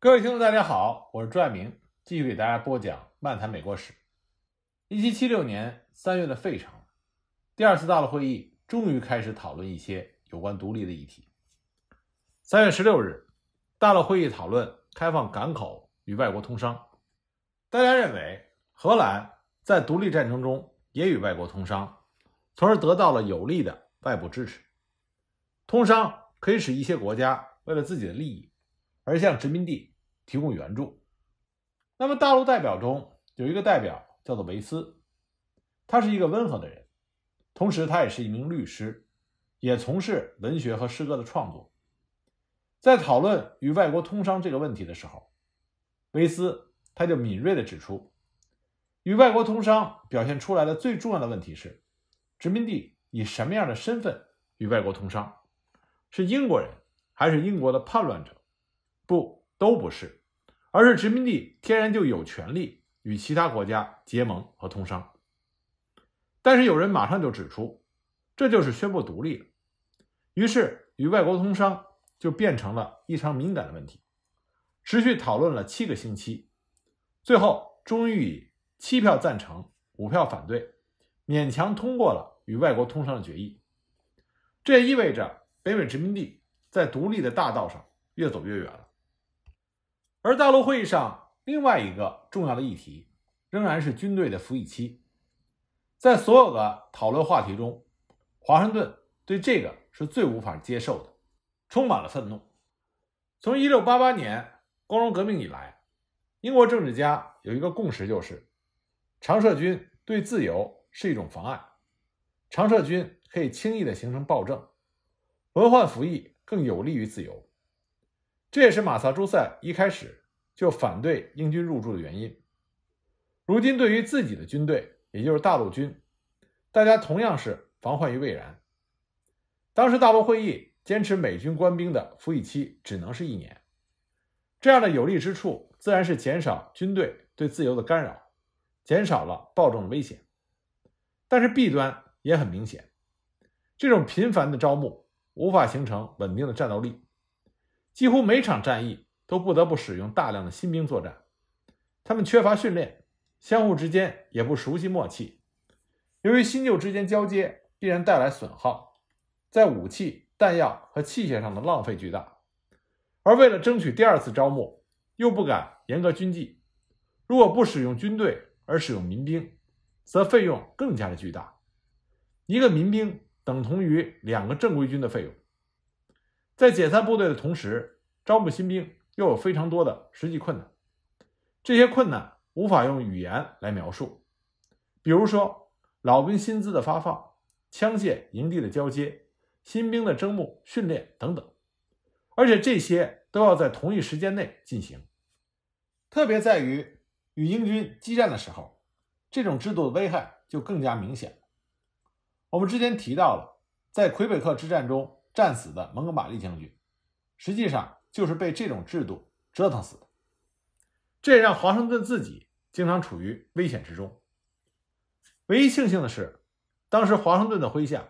各位听众，大家好，我是朱爱明，继续给大家播讲《漫谈美国史》。一七七六年三月的费城第二次大陆会议终于开始讨论一些有关独立的议题。三月十六日，大陆会议讨论开放港口与外国通商。大家认为，荷兰在独立战争中也与外国通商，从而得到了有力的外部支持。通商可以使一些国家为了自己的利益。而向殖民地提供援助。那么，大陆代表中有一个代表叫做维斯，他是一个温和的人，同时他也是一名律师，也从事文学和诗歌的创作。在讨论与外国通商这个问题的时候，维斯他就敏锐的指出，与外国通商表现出来的最重要的问题是，殖民地以什么样的身份与外国通商？是英国人，还是英国的叛乱者？不，都不是，而是殖民地天然就有权利与其他国家结盟和通商。但是有人马上就指出，这就是宣布独立了，于是与外国通商就变成了异常敏感的问题，持续讨论了七个星期，最后终于以七票赞成、五票反对，勉强通过了与外国通商的决议。这也意味着北美殖民地在独立的大道上越走越远了。而大陆会议上另外一个重要的议题，仍然是军队的服役期。在所有的讨论话题中，华盛顿对这个是最无法接受的，充满了愤怒。从1688年光荣革命以来，英国政治家有一个共识，就是常设军对自由是一种妨碍。常设军可以轻易地形成暴政，文化服役更有利于自由。这也是马萨诸塞一开始就反对英军入驻的原因。如今，对于自己的军队，也就是大陆军，大家同样是防患于未然。当时大陆会议坚持美军官兵的服役期只能是一年，这样的有利之处自然是减少军队对自由的干扰，减少了暴政的危险。但是弊端也很明显，这种频繁的招募无法形成稳定的战斗力。几乎每场战役都不得不使用大量的新兵作战，他们缺乏训练，相互之间也不熟悉默契。由于新旧之间交接必然带来损耗，在武器、弹药和器械上的浪费巨大。而为了争取第二次招募，又不敢严格军纪。如果不使用军队而使用民兵，则费用更加的巨大。一个民兵等同于两个正规军的费用。在解散部队的同时，招募新兵又有非常多的实际困难，这些困难无法用语言来描述。比如说，老兵薪资的发放、枪械营地的交接、新兵的征募、训练等等，而且这些都要在同一时间内进行。特别在于与英军激战的时候，这种制度的危害就更加明显。我们之前提到了，在魁北克之战中。战死的蒙哥马利将军，实际上就是被这种制度折腾死的。这也让华盛顿自己经常处于危险之中。唯一庆幸的是，当时华盛顿的麾下，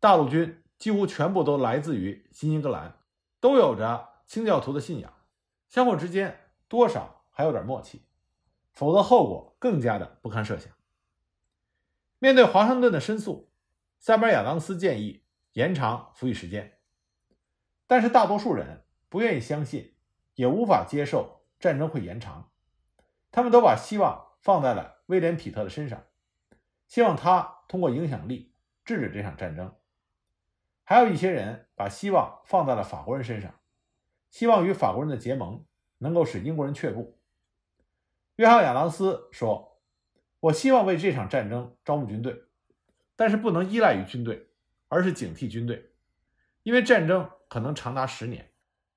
大陆军几乎全部都来自于新英格兰，都有着清教徒的信仰，相互之间多少还有点默契，否则后果更加的不堪设想。面对华盛顿的申诉，塞班亚当斯建议。延长服役时间，但是大多数人不愿意相信，也无法接受战争会延长。他们都把希望放在了威廉·皮特的身上，希望他通过影响力制止这场战争。还有一些人把希望放在了法国人身上，希望与法国人的结盟能够使英国人却步。约翰·亚当斯说：“我希望为这场战争招募军队，但是不能依赖于军队。”而是警惕军队，因为战争可能长达十年。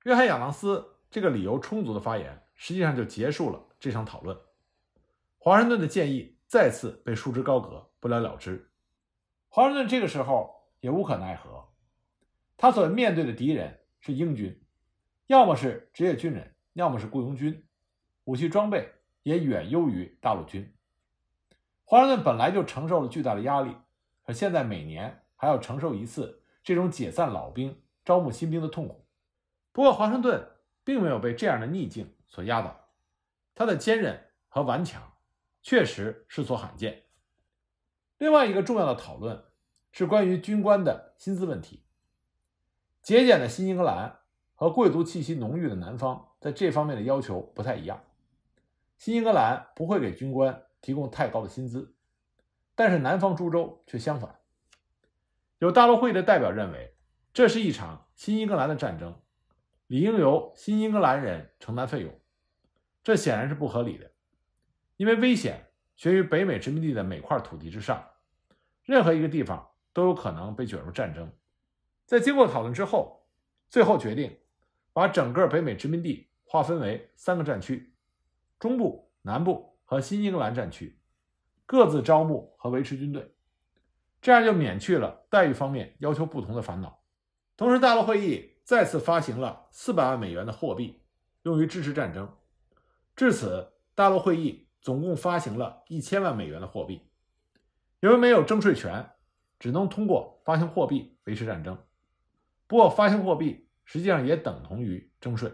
约翰·亚当斯这个理由充足的发言，实际上就结束了这场讨论。华盛顿的建议再次被束之高阁，不了了之。华盛顿这个时候也无可奈何，他所面对的敌人是英军，要么是职业军人，要么是雇佣军，武器装备也远优于大陆军。华盛顿本来就承受了巨大的压力，可现在每年。还要承受一次这种解散老兵、招募新兵的痛苦。不过，华盛顿并没有被这样的逆境所压倒，他的坚韧和顽强确实世所罕见。另外一个重要的讨论是关于军官的薪资问题。节俭的新英格兰和贵族气息浓郁的南方在这方面的要求不太一样。新英格兰不会给军官提供太高的薪资，但是南方诸州却相反。有大陆会议的代表认为，这是一场新英格兰的战争，理应由新英格兰人承担费用。这显然是不合理的，因为危险悬于北美殖民地的每块土地之上，任何一个地方都有可能被卷入战争。在经过讨论之后，最后决定把整个北美殖民地划分为三个战区：中部、南部和新英格兰战区，各自招募和维持军队。这样就免去了待遇方面要求不同的烦恼。同时，大陆会议再次发行了四百万美元的货币，用于支持战争。至此，大陆会议总共发行了一千万美元的货币。由于没有征税权，只能通过发行货币维持战争。不过，发行货币实际上也等同于征税。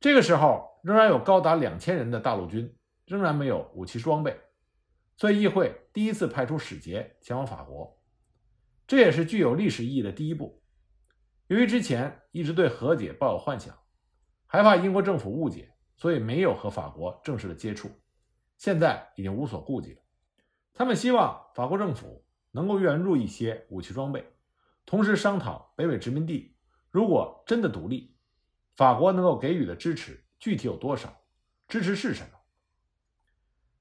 这个时候，仍然有高达两千人的大陆军，仍然没有武器装备。所以，议会第一次派出使节前往法国，这也是具有历史意义的第一步。由于之前一直对和解抱有幻想，害怕英国政府误解，所以没有和法国正式的接触。现在已经无所顾忌了，他们希望法国政府能够援助一些武器装备，同时商讨北美殖民地如果真的独立，法国能够给予的支持具体有多少，支持是什么。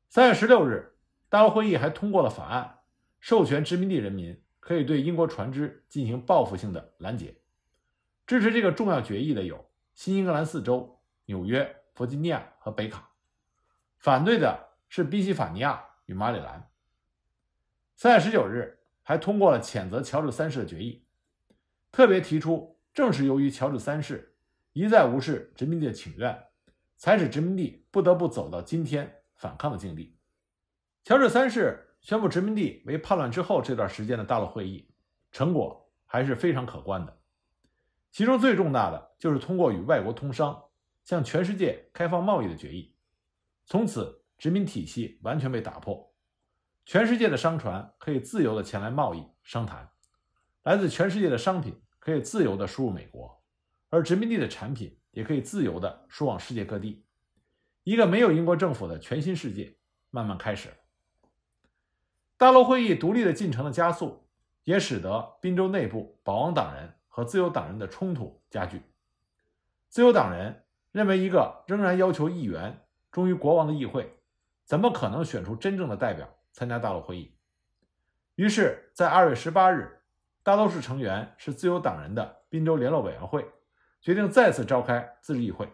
三月十六日。大陆会议还通过了法案，授权殖民地人民可以对英国船只进行报复性的拦截。支持这个重要决议的有新英格兰四州、纽约、弗吉尼亚和北卡，反对的是宾夕法尼亚与马里兰。三月十九日还通过了谴责乔治三世的决议，特别提出，正是由于乔治三世一再无视殖民地的请愿，才使殖民地不得不走到今天反抗的境地。乔治三世宣布殖民地为叛乱之后，这段时间的大陆会议成果还是非常可观的。其中最重大的就是通过与外国通商、向全世界开放贸易的决议。从此，殖民体系完全被打破，全世界的商船可以自由的前来贸易商谈，来自全世界的商品可以自由的输入美国，而殖民地的产品也可以自由的输往世界各地。一个没有英国政府的全新世界慢慢开始。大陆会议独立的进程的加速，也使得宾州内部保王党人和自由党人的冲突加剧。自由党人认为，一个仍然要求议员忠于国王的议会，怎么可能选出真正的代表参加大陆会议？于是，在二月十八日，大多数成员是自由党人的宾州联络委员会决定再次召开自治议会。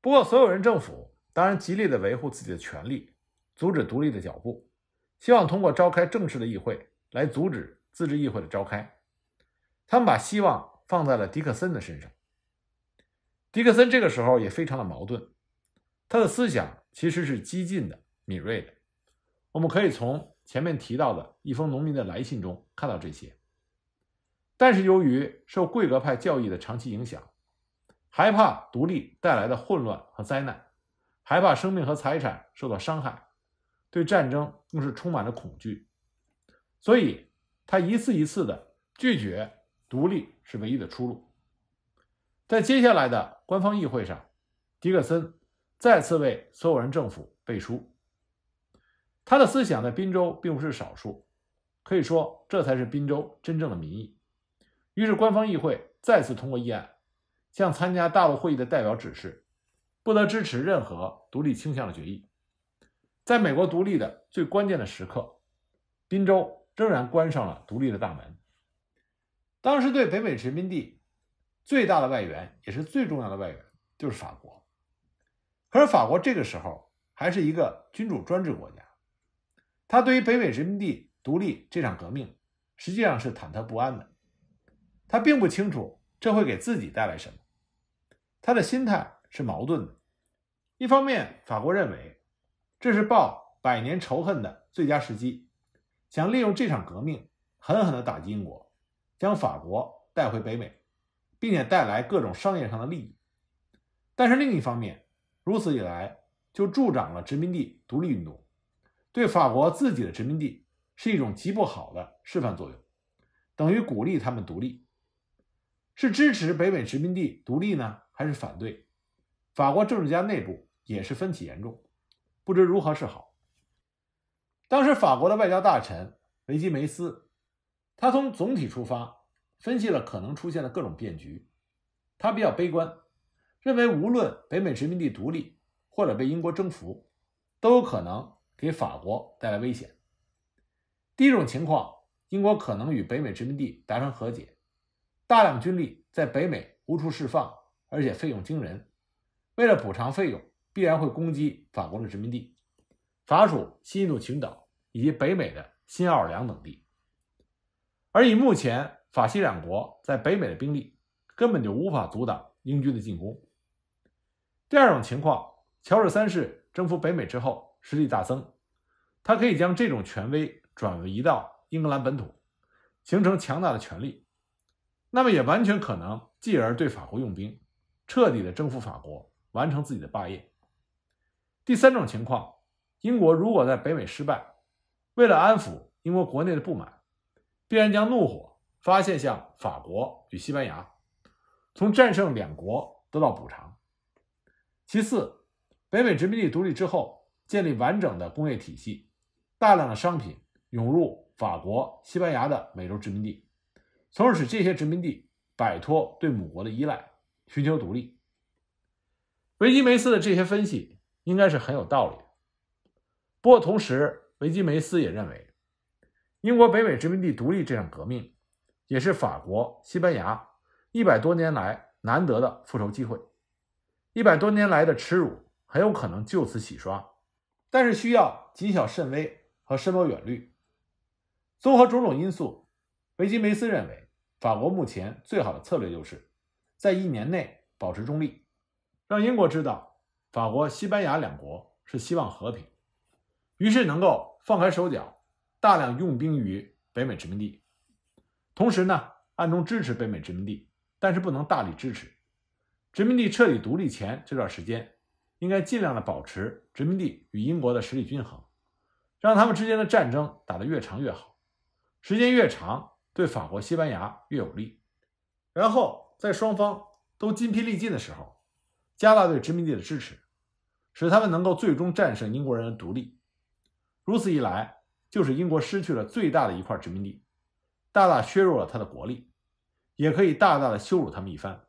不过，所有人政府当然极力的维护自己的权利，阻止独立的脚步。希望通过召开正式的议会来阻止自治议会的召开，他们把希望放在了迪克森的身上。迪克森这个时候也非常的矛盾，他的思想其实是激进的、敏锐的，我们可以从前面提到的一封农民的来信中看到这些。但是由于受贵格派教义的长期影响，害怕独立带来的混乱和灾难，害怕生命和财产受到伤害。对战争更是充满了恐惧，所以他一次一次的拒绝独立是唯一的出路。在接下来的官方议会上，迪克森再次为所有人政府背书。他的思想在宾州并不是少数，可以说这才是宾州真正的民意。于是，官方议会再次通过议案，向参加大陆会议的代表指示，不得支持任何独立倾向的决议。在美国独立的最关键的时刻，宾州仍然关上了独立的大门。当时对北美殖民地最大的外援也是最重要的外援就是法国，可是法国这个时候还是一个君主专制国家，他对于北美殖民地独立这场革命实际上是忐忑不安的，他并不清楚这会给自己带来什么，他的心态是矛盾的。一方面，法国认为。这是报百年仇恨的最佳时机，想利用这场革命狠狠地打击英国，将法国带回北美，并且带来各种商业上的利益。但是另一方面，如此一来就助长了殖民地独立运动，对法国自己的殖民地是一种极不好的示范作用，等于鼓励他们独立。是支持北美殖民地独立呢，还是反对？法国政治家内部也是分歧严重。不知如何是好。当时法国的外交大臣维吉梅斯，他从总体出发分析了可能出现的各种变局，他比较悲观，认为无论北美殖民地独立或者被英国征服，都有可能给法国带来危险。第一种情况，英国可能与北美殖民地达成和解，大量军力在北美无处释放，而且费用惊人，为了补偿费用。必然会攻击法国的殖民地，法属新印度群岛以及北美的新奥尔良等地。而以目前法西两国在北美的兵力，根本就无法阻挡英军的进攻。第二种情况，乔治三世征服北美之后实力大增，他可以将这种权威转移到英格兰本土，形成强大的权力，那么也完全可能继而对法国用兵，彻底的征服法国，完成自己的霸业。第三种情况，英国如果在北美失败，为了安抚英国国内的不满，必然将怒火发泄向法国与西班牙，从战胜两国得到补偿。其次，北美殖民地独立之后，建立完整的工业体系，大量的商品涌入法国、西班牙的美洲殖民地，从而使这些殖民地摆脱对母国的依赖，寻求独立。维基梅斯的这些分析。应该是很有道理。不过，同时维基梅斯也认为，英国北美殖民地独立这场革命，也是法国、西班牙一百多年来难得的复仇机会，一百多年来的耻辱很有可能就此洗刷。但是，需要谨小慎微和深谋远虑。综合种种因素，维基梅斯认为，法国目前最好的策略就是，在一年内保持中立，让英国知道。法国、西班牙两国是希望和平，于是能够放开手脚，大量用兵于北美殖民地，同时呢，暗中支持北美殖民地，但是不能大力支持。殖民地彻底独立前这段时间，应该尽量的保持殖民地与英国的实力均衡，让他们之间的战争打得越长越好，时间越长，对法国、西班牙越有利。然后在双方都筋疲力尽的时候，加大对殖民地的支持。使他们能够最终战胜英国人的独立，如此一来，就是英国失去了最大的一块殖民地，大大削弱了他的国力，也可以大大的羞辱他们一番。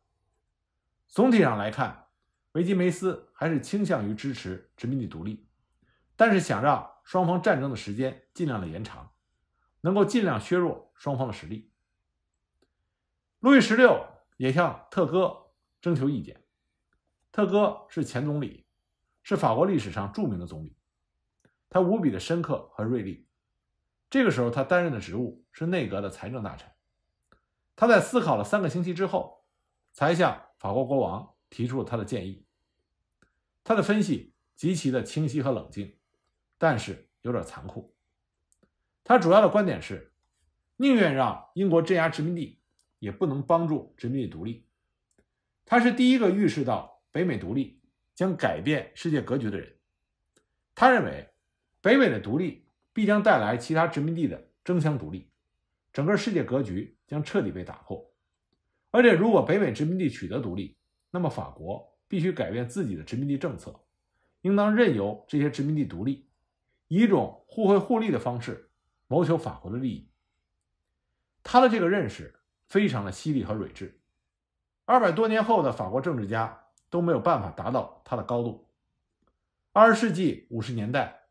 总体上来看，维吉梅斯还是倾向于支持殖民地独立，但是想让双方战争的时间尽量的延长，能够尽量削弱双方的实力。路易十六也向特哥征求意见，特哥是前总理。是法国历史上著名的总理，他无比的深刻和锐利。这个时候，他担任的职务是内阁的财政大臣。他在思考了三个星期之后，才向法国国王提出了他的建议。他的分析极其的清晰和冷静，但是有点残酷。他主要的观点是：宁愿让英国镇压殖民地，也不能帮助殖民地独立。他是第一个预示到北美独立。将改变世界格局的人，他认为，北美的独立必将带来其他殖民地的争相独立，整个世界格局将彻底被打破。而且，如果北美殖民地取得独立，那么法国必须改变自己的殖民地政策，应当任由这些殖民地独立，以一种互惠互利的方式谋求法国的利益。他的这个认识非常的犀利和睿智。二百多年后的法国政治家。都没有办法达到它的高度。二十世纪五十年代，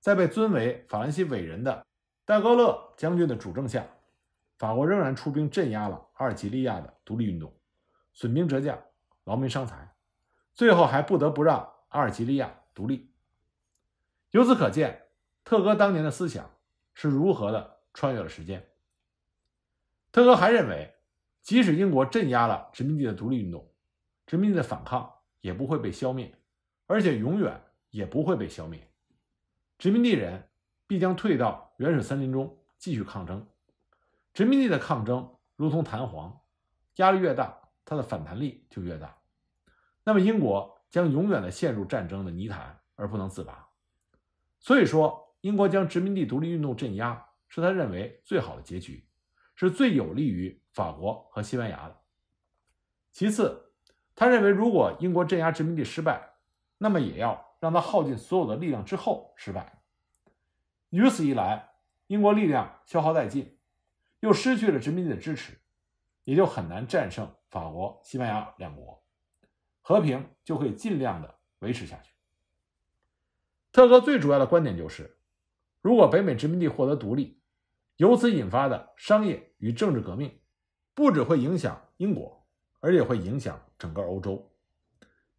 在被尊为法兰西伟人的戴高乐将军的主政下，法国仍然出兵镇压了阿尔及利亚的独立运动，损兵折将，劳民伤财，最后还不得不让阿尔及利亚独立。由此可见，特哥当年的思想是如何的穿越了时间。特哥还认为，即使英国镇压了殖民地的独立运动。殖民地的反抗也不会被消灭，而且永远也不会被消灭。殖民地人必将退到原始森林中继续抗争。殖民地的抗争如同弹簧，压力越大，它的反弹力就越大。那么，英国将永远的陷入战争的泥潭而不能自拔。所以说，英国将殖民地独立运动镇压是他认为最好的结局，是最有利于法国和西班牙的。其次。他认为，如果英国镇压殖民地失败，那么也要让他耗尽所有的力量之后失败。如此一来，英国力量消耗殆尽，又失去了殖民地的支持，也就很难战胜法国、西班牙两国，和平就会尽量的维持下去。特哥最主要的观点就是，如果北美殖民地获得独立，由此引发的商业与政治革命，不只会影响英国。而且会影响整个欧洲。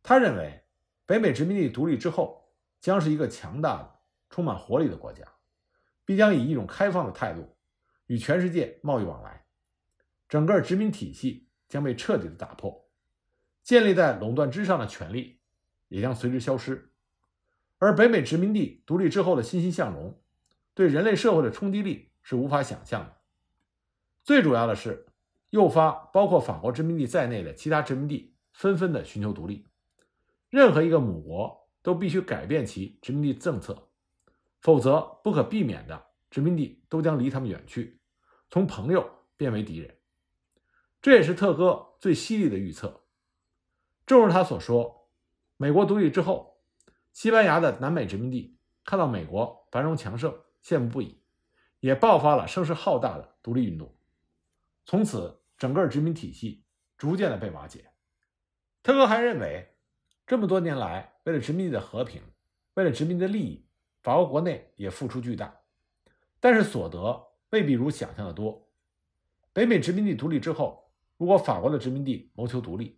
他认为，北美殖民地独立之后，将是一个强大的、充满活力的国家，必将以一种开放的态度与全世界贸易往来。整个殖民体系将被彻底的打破，建立在垄断之上的权利也将随之消失。而北美殖民地独立之后的欣欣向荣，对人类社会的冲击力是无法想象的。最主要的是。诱发包括法国殖民地在内的其他殖民地纷纷的寻求独立，任何一个母国都必须改变其殖民地政策，否则不可避免的殖民地都将离他们远去，从朋友变为敌人。这也是特哥最犀利的预测。正如他所说，美国独立之后，西班牙的南美殖民地看到美国繁荣强盛，羡慕不已，也爆发了声势浩大的独立运动。从此，整个殖民体系逐渐的被瓦解。特哥还认为，这么多年来，为了殖民地的和平，为了殖民的利益，法国国内也付出巨大，但是所得未必如想象的多。北美殖民地独立之后，如果法国的殖民地谋求独立，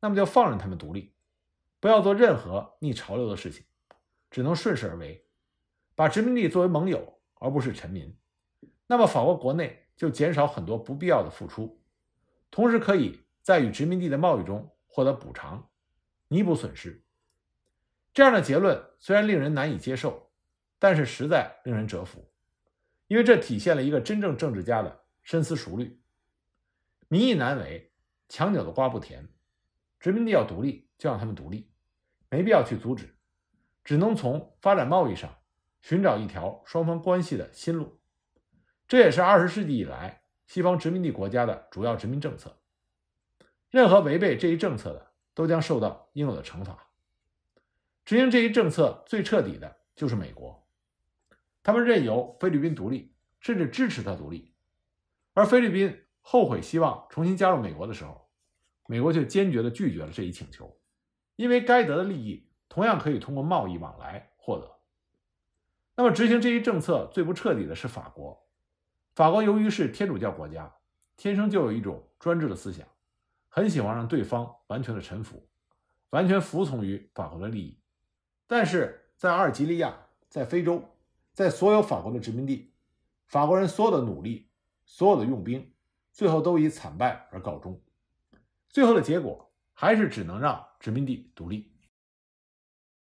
那么就放任他们独立，不要做任何逆潮流的事情，只能顺势而为，把殖民地作为盟友而不是臣民。那么，法国国内。就减少很多不必要的付出，同时可以在与殖民地的贸易中获得补偿，弥补损失。这样的结论虽然令人难以接受，但是实在令人折服，因为这体现了一个真正政治家的深思熟虑。民意难违，强扭的瓜不甜，殖民地要独立就让他们独立，没必要去阻止，只能从发展贸易上寻找一条双方关系的新路。这也是二十世纪以来西方殖民地国家的主要殖民政策。任何违背这一政策的，都将受到应有的惩罚。执行这一政策最彻底的就是美国，他们任由菲律宾独立，甚至支持他独立。而菲律宾后悔希望重新加入美国的时候，美国却坚决地拒绝了这一请求，因为该得的利益同样可以通过贸易往来获得。那么，执行这一政策最不彻底的是法国。法国由于是天主教国家，天生就有一种专制的思想，很喜欢让对方完全的臣服，完全服从于法国的利益。但是在阿尔及利亚、在非洲、在所有法国的殖民地，法国人所有的努力、所有的用兵，最后都以惨败而告终。最后的结果还是只能让殖民地独立。